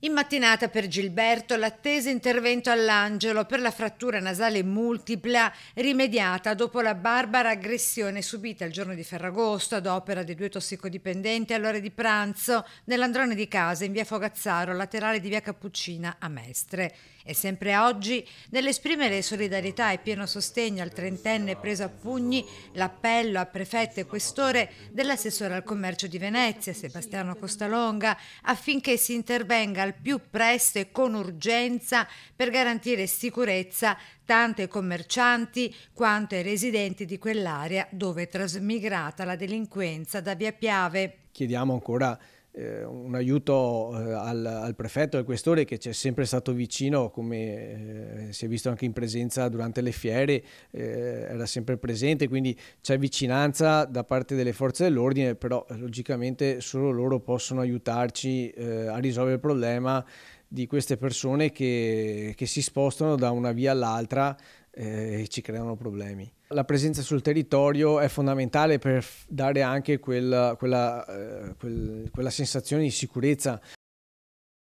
In mattinata per Gilberto l'atteso intervento all'angelo per la frattura nasale multipla rimediata dopo la barbara aggressione subita il giorno di Ferragosto ad opera dei due tossicodipendenti all'ora di pranzo nell'androne di casa in via Fogazzaro, laterale di via Cappuccina a Mestre. E sempre oggi, nell'esprimere solidarietà e pieno sostegno al trentenne preso a pugni, l'appello a prefetto e questore dell'assessore al commercio di Venezia, Sebastiano Costalonga, affinché si intervenga al più presto e con urgenza per garantire sicurezza tanto ai commercianti quanto ai residenti di quell'area dove è trasmigrata la delinquenza da Via Piave. Chiediamo ancora eh, un aiuto eh, al, al, prefetto, al questore che ci è sempre stato vicino, come eh, si è visto anche in presenza durante le fiere, eh, era sempre presente, quindi c'è vicinanza da parte delle forze dell'ordine, però eh, logicamente solo loro possono aiutarci eh, a risolvere il problema di queste persone che, che si spostano da una via all'altra eh, ci creano problemi. La presenza sul territorio è fondamentale per dare anche quella, quella, eh, quel, quella sensazione di sicurezza